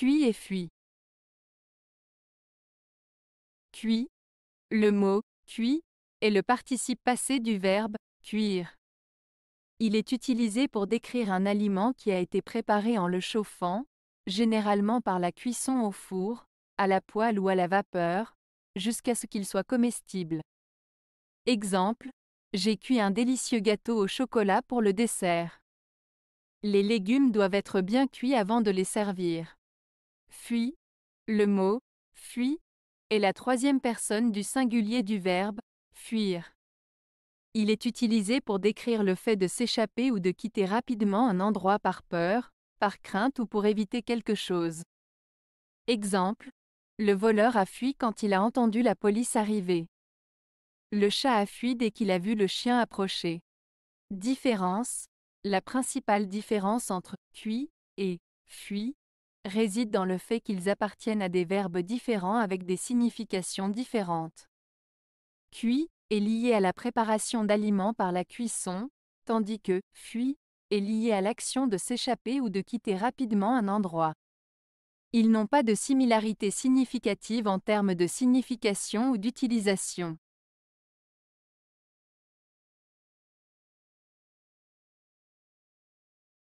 Cuit et fuit. Cuit. Le mot cuit est le participe passé du verbe cuire. Il est utilisé pour décrire un aliment qui a été préparé en le chauffant, généralement par la cuisson au four, à la poêle ou à la vapeur, jusqu'à ce qu'il soit comestible. Exemple, j'ai cuit un délicieux gâteau au chocolat pour le dessert. Les légumes doivent être bien cuits avant de les servir fuit, le mot fuit est la troisième personne du singulier du verbe fuir. Il est utilisé pour décrire le fait de s'échapper ou de quitter rapidement un endroit par peur, par crainte ou pour éviter quelque chose. Exemple. Le voleur a fui quand il a entendu la police arriver. Le chat a fui dès qu'il a vu le chien approcher. Différence. La principale différence entre fuit et fuit réside dans le fait qu'ils appartiennent à des verbes différents avec des significations différentes. Cuit est lié à la préparation d'aliments par la cuisson, tandis que fuit est lié à l'action de s'échapper ou de quitter rapidement un endroit. Ils n'ont pas de similarité significative en termes de signification ou d'utilisation.